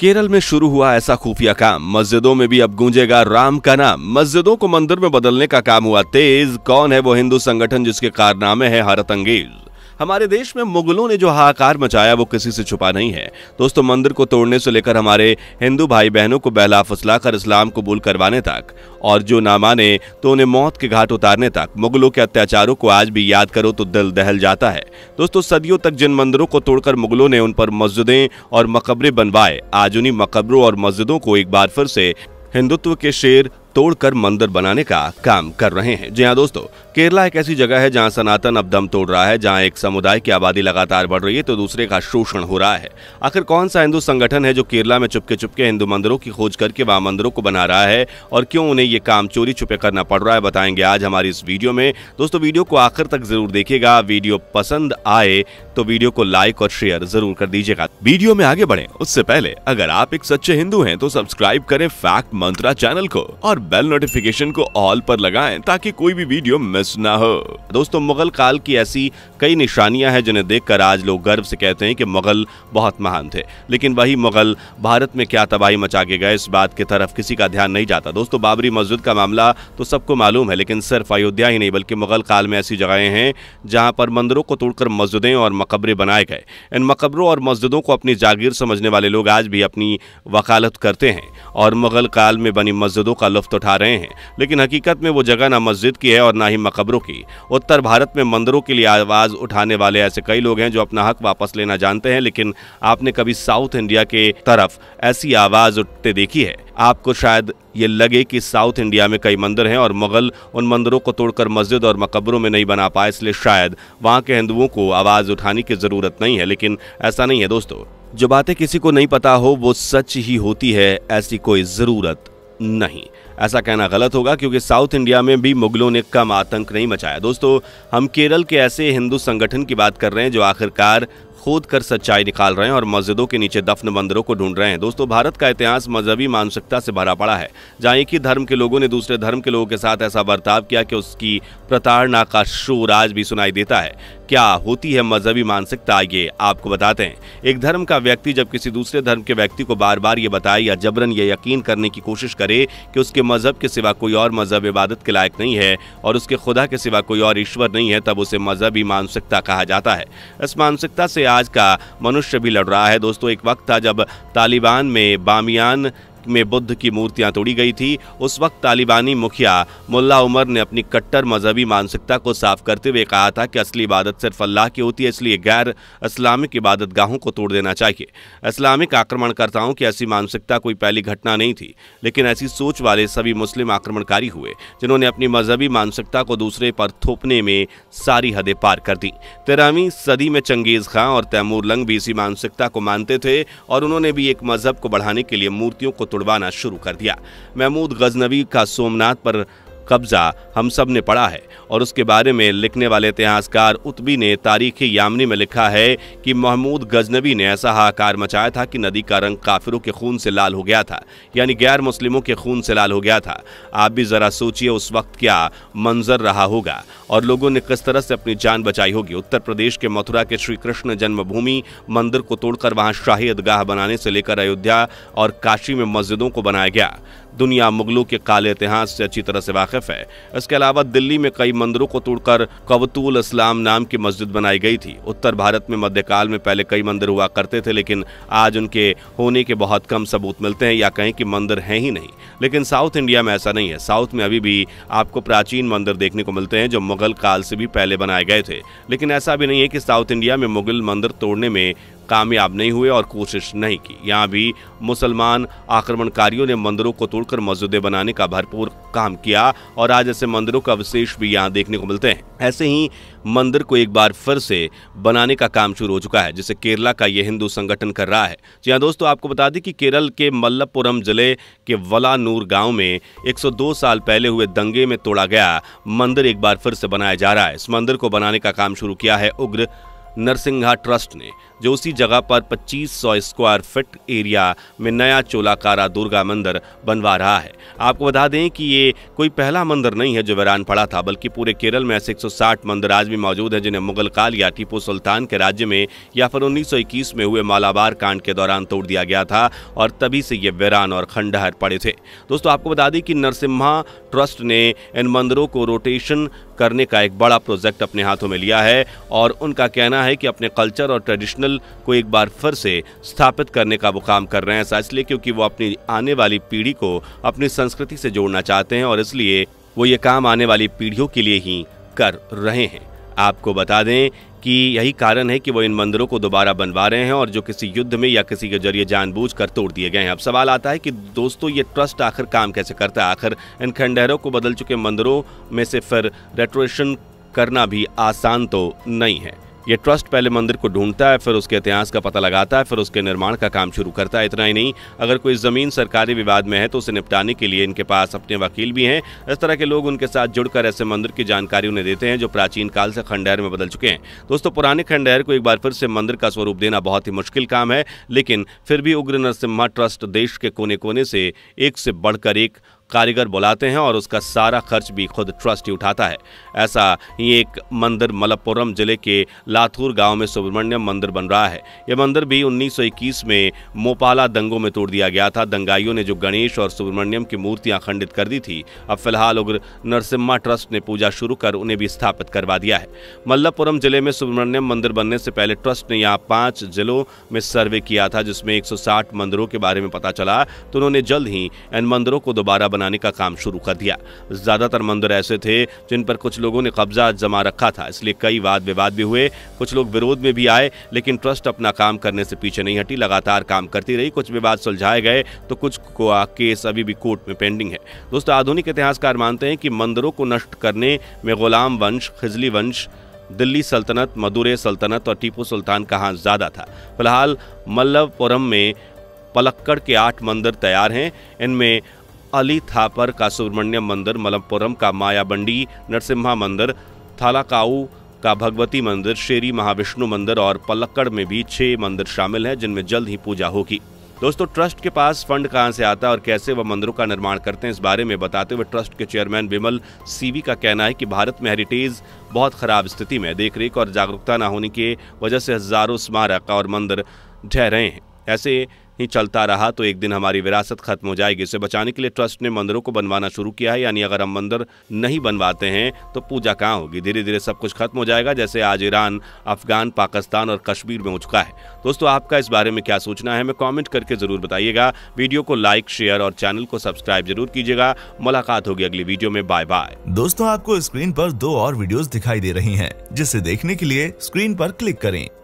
केरल में शुरू हुआ ऐसा खुफिया काम मस्जिदों में भी अब गूंजेगा राम का नाम मस्जिदों को मंदिर में बदलने का काम हुआ तेज कौन है वो हिंदू संगठन जिसके कारनामे हैं हरत हमारे देश में मुगलों ने जो हाहाकार मचाया वो किसी से छुपा नहीं है दोस्तों मंदिर को तोड़ने से लेकर हमारे हिंदू भाई बहनों को बहला फुसला इस्लाम कबूल करवाने तक और जो ना माने तो उन्हें मौत के घाट उतारने तक मुगलों के अत्याचारों को आज भी याद करो तो दिल दहल जाता है दोस्तों सदियों तक जिन मंदिरों को तोड़कर मुगलों ने उन पर मस्जिदें और मकबरे बनवाए आज उन्हीं मकबरों और मस्जिदों को एक बार फिर से हिंदुत्व के शेर तोड़कर मंदिर बनाने का काम कर रहे हैं जी हाँ दोस्तों केरला एक ऐसी जगह है जहां सनातन अब दम तोड़ रहा है जहां एक समुदाय की आबादी लगातार बढ़ रही है तो दूसरे का शोषण हो रहा है आखिर कौन सा हिंदू संगठन है जो केरला में चुपके चुपके हिंदू मंदिरों की खोज करके वहां मंदिरों को बना रहा है और क्यों उन्हें ये काम चोरी छुपे करना पड़ रहा है बताएंगे आज हमारी इस वीडियो में दोस्तों वीडियो को आखिर तक जरूर देखिएगा वीडियो पसंद आए तो वीडियो को लाइक और शेयर जरूर कर दीजिएगा वीडियो में आगे बढ़े उससे पहले अगर आप एक सच्चे हिंदू हैं तो सब्सक्राइब करें फैक्ट मंत्रा चैनल को और बेल नोटिफिकेशन को ऑल पर लगाए ताकि कोई भी वीडियो मिस ना हो दोस्तों मुगल काल की ऐसी कई निशानियां हैं जिन्हें देखकर आज लोग गर्व से कहते हैं कि मुगल बहुत महान थे लेकिन वही मुगल भारत में क्या तबाही मचा के गए इस बात की तरफ किसी का ध्यान नहीं जाता दोस्तों बाबरी मस्जिद का मामला तो सबको मालूम है लेकिन सिर्फ अयोध्या ही नहीं बल्कि मुगल काल में ऐसी जगहें हैं जहां पर मंदिरों को तोड़कर मस्जिदें और मकबरे बनाए गए इन मकबरों और मस्जिदों को अपनी जागीर समझने वाले लोग आज भी अपनी वकालत करते हैं और मुगल काल में बनी मस्जिदों का लुफ्त उठा रहे हैं लेकिन हकीकत में वो जगह ना मस्जिद की है और ना ही मकबरों की उत्तर भारत में मंदिरों के लिए आवाज़ उठाने वाले ऐसे कई लोग हैं जो अपना हक वापस लेना जानते हैं लेकिन आपने कभी साउथ इंडिया के तरफ ऐसी आवाज़ उठते देखी है आपको शायद ये लगे कि साउथ इंडिया में कई मंदिर हैं और मुगल उन मंदिरों को तोड़कर मस्जिद और मकबरों में नहीं बना पाए इसलिए शायद वहाँ के हिंदुओं को आवाज़ उठाने की ज़रूरत नहीं है लेकिन ऐसा नहीं है दोस्तों जो बातें किसी को नहीं पता हो वो सच ही होती है ऐसी कोई ज़रूरत नहीं ऐसा कहना गलत होगा क्योंकि साउथ इंडिया में भी मुगलों ने कम आतंक नहीं मचाया दोस्तों हम केरल के ऐसे हिंदू संगठन की बात कर रहे हैं जो आखिरकार खोद कर सच्चाई निकाल रहे हैं और मस्जिदों के नीचे दफन बंदरों को ढूंढ रहे हैं दोस्तों भारत का इतिहास मजहबी मानसिकता से भरा पड़ा है जहाँ एक ही धर्म के लोगों ने दूसरे धर्म के लोगों के साथ ऐसा बर्ताव किया कि उसकी प्रताड़ना का शोर आज भी सुनाई देता है क्या होती है मजहबी मानसिकता आइए आपको बताते हैं एक धर्म का व्यक्ति जब किसी दूसरे धर्म के व्यक्ति को बार बार ये बताए या जबरन ये यकीन करने की कोशिश करे कि उसके मजहब के सिवा कोई और मजहब इबादत के लायक नहीं है और उसके खुदा के सिवा कोई और ईश्वर नहीं है तब उसे मजहबी मानसिकता कहा जाता है इस मानसिकता से आज का मनुष्य भी लड़ रहा है दोस्तों एक वक्त था जब तालिबान में बामियान में बुद्ध की मूर्तियां तोड़ी गई थी उस वक्त तालिबानी मुखिया मुल्ला उमर ने अपनी कट्टर मजहबी मानसिकता को साफ करते हुए कहा था कि असली इबादत सिर्फ अल्लाह की होती है इसलिए गैर इस्लामिक इबादत गाहों को तोड़ देना चाहिए इस्लामिक आक्रमणकर्ताओं की ऐसी मानसिकता कोई पहली घटना नहीं थी लेकिन ऐसी सोच वाले सभी मुस्लिम आक्रमणकारी हुए जिन्होंने अपनी मजहबी मानसिकता को दूसरे पर थोपने में सारी हदें पार कर दी तेरहवीं सदी में चंगेज खां और तैमूर लंग भी इसी मानसिकता को मानते थे और उन्होंने भी एक मजहब को बढ़ाने के लिए मूर्तियों को तुड़वाना शुरू कर दिया महमूद गजनवी का सोमनाथ पर कब्जा हम सब ने पढ़ा है और उसके बारे में लिखने वाले इतिहासकार उत्बी ने तारीख यामनी में लिखा है कि महमूद गजनबी ने ऐसा हाहाकार मचाया था कि नदी का रंग काफिरों के खून से लाल हो गया था यानी गैर मुस्लिमों के खून से लाल हो गया था आप भी ज़रा सोचिए उस वक्त क्या मंजर रहा होगा और लोगों ने किस तरह से अपनी जान बचाई होगी उत्तर प्रदेश के मथुरा के श्री कृष्ण जन्मभूमि मंदिर को तोड़कर वहां शाही ईदगाह बनाने से लेकर अयोध्या और काशी में मस्जिदों को बनाया गया दुनिया मुगलों के काले इतिहास से अच्छी तरह से वाकिफ है इसके अलावा दिल्ली में कई मंदिरों को तोड़कर कबतुल इस्लाम नाम की मस्जिद बनाई गई थी उत्तर भारत में मध्यकाल में पहले कई मंदिर हुआ करते थे लेकिन आज उनके होने के बहुत कम सबूत मिलते हैं या कहें कि मंदिर हैं ही नहीं लेकिन साउथ इंडिया में ऐसा नहीं है साउथ में अभी भी आपको प्राचीन मंदिर देखने को मिलते हैं जो मुगल काल से भी पहले बनाए गए थे लेकिन ऐसा भी नहीं है कि साउथ इंडिया में मुगल मंदिर तोड़ने में कामयाब नहीं हुए और कोशिश नहीं की यहाँ भी मुसलमान आक्रमणकारियों ने मंदिरों को तोड़कर मस्जिदे बनाने का भरपूर काम किया और आज ऐसे मंदिरों का अवशेष भी यहाँ देखने को मिलते हैं ऐसे ही मंदिर को एक बार फिर से बनाने का काम शुरू हो चुका है जिसे केरला का यह हिंदू संगठन कर रहा है जी हाँ दोस्तों आपको बता दें कि केरल के मल्लपुरम जिले के वलानूर गांव में 102 साल पहले हुए दंगे में तोड़ा गया मंदिर एक बार फिर से बनाया जा रहा है इस मंदिर को बनाने का काम शुरू किया है उग्र नरसिंघा ट्रस्ट ने जो उसी जगह पर 2500 स्क्वायर फीट एरिया में नया चोलाकारा दुर्गा मंदिर बनवा रहा है आपको बता दें कि ये कोई पहला मंदिर नहीं है जो वीरान पड़ा था बल्कि पूरे केरल में ऐसे 160 मंदिर आज भी मौजूद हैं जिन्हें मुगल काल या टीपू सुल्तान के राज्य में या फिर उन्नीस में हुए मालाबार कांड के दौरान तोड़ दिया गया था और तभी से ये वीरान और खंडहर पड़े थे दोस्तों आपको बता दें कि नरसिम्हा ट्रस्ट ने इन मंदिरों को रोटेशन करने का एक बड़ा प्रोजेक्ट अपने हाथों में लिया है और उनका कहना है कि अपने कल्चर और ट्रेडिशनल नस्ल को एक बार फिर से स्थापित करने का वो काम कर रहे हैं ऐसा इसलिए क्योंकि वो अपनी आने वाली पीढ़ी को अपनी संस्कृति से जोड़ना चाहते हैं और इसलिए वो ये काम आने वाली पीढ़ियों के लिए ही कर रहे हैं आपको बता दें कि यही कारण है कि वो इन मंदिरों को दोबारा बनवा रहे हैं और जो किसी युद्ध में या किसी के जरिए जानबूझ कर तोड़ दिए गए हैं अब सवाल आता है कि दोस्तों ये ट्रस्ट आखिर काम कैसे करता है आखिर इन खंडहरों को बदल चुके मंदिरों में से फिर रेट्रोशन करना भी आसान तो नहीं है ये ट्रस्ट पहले मंदिर को ढूंढता है फिर उसके इतिहास का पता लगाता है फिर उसके निर्माण का काम शुरू करता है इतना ही नहीं अगर कोई ज़मीन सरकारी विवाद में है तो उसे निपटाने के लिए इनके पास अपने वकील भी हैं इस तरह के लोग उनके साथ जुड़कर ऐसे मंदिर की जानकारी उन्हें देते हैं जो प्राचीन काल से खंडहर में बदल चुके हैं दोस्तों पुराने खंडहर को एक बार फिर से मंदिर का स्वरूप देना बहुत ही मुश्किल काम है लेकिन फिर भी उग्र नरसिम्हा ट्रस्ट देश के कोने कोने से एक से बढ़कर एक कारीगर बुलाते हैं और उसका सारा खर्च भी खुद ट्रस्ट ही उठाता है ऐसा ही एक मंदिर मलप्पुरम जिले के लाथूर गांव में सुब्रमण्यम मंदिर बन रहा है यह मंदिर भी 1921 में मोपाला दंगों में तोड़ दिया गया था दंगाइयों ने जो गणेश और सुब्रमण्यम की मूर्तियां खंडित कर दी थी अब फिलहाल उग्र नरसिम्हा ट्रस्ट ने पूजा शुरू कर उन्हें भी स्थापित करवा दिया है मल्लपुरम जिले में सुब्रमण्यम मंदिर बनने से पहले ट्रस्ट ने यहाँ पांच जिलों में सर्वे किया था जिसमें एक मंदिरों के बारे में पता चला तो उन्होंने जल्द ही इन मंदिरों को दोबारा बना बनाने का काम शुरू कर दिया ज़्यादातर मंदिर ऐसे थे जिन पर कुछ लोगों ने कब्जा जमा रखा था इसलिए कई वाद विवाद भी हुए कुछ लोग विरोध में भी आए लेकिन ट्रस्ट अपना काम करने से पीछे नहीं हटी लगातार काम करती रही कुछ विवाद सुलझाए गए तो कुछ को केस अभी भी कोर्ट में पेंडिंग है दोस्तों आधुनिक इतिहासकार मानते हैं कि मंदिरों को नष्ट करने में गुलाम वंश खिजली वंश दिल्ली सल्तनत मदुरे सल्तनत और टीपू सुल्तान का हाथ ज़्यादा था फिलहाल मल्लवपुरम में पलक्कड़ के आठ मंदिर तैयार हैं इनमें अली थापर का सुब्रमण्यम मंदिर मलमपुरम का मायाबंडी नरसिम्हा मंदिर थालाकाऊ का भगवती मंदिर शेरी महाविष्णु मंदिर और पलक्कड़ में भी छह मंदिर शामिल हैं जिनमें जल्द ही पूजा होगी दोस्तों ट्रस्ट के पास फंड कहां से आता है और कैसे वह मंदिरों का निर्माण करते हैं इस बारे में बताते हुए ट्रस्ट के चेयरमैन विमल सीवी का कहना है कि भारत में हेरिटेज बहुत खराब स्थिति में देखरेख और जागरूकता न होने के वजह से हजारों स्मारक और मंदिर ढह रहे हैं ऐसे ही चलता रहा तो एक दिन हमारी विरासत खत्म हो जाएगी इसे बचाने के लिए ट्रस्ट ने मंदिरों को बनवाना शुरू किया है यानी अगर हम मंदिर नहीं बनवाते हैं तो पूजा कहाँ होगी धीरे धीरे सब कुछ खत्म हो जाएगा जैसे आज ईरान अफगान पाकिस्तान और कश्मीर में हो चुका है दोस्तों आपका इस बारे में क्या सोचना है हमें कॉमेंट करके जरूर बताइएगा वीडियो को लाइक शेयर और चैनल को सब्सक्राइब जरूर कीजिएगा मुलाकात होगी अगली वीडियो में बाय बाय दोस्तों आपको स्क्रीन पर दो और वीडियोस दिखाई दे रही हैं जिसे देखने के लिए स्क्रीन पर क्लिक करें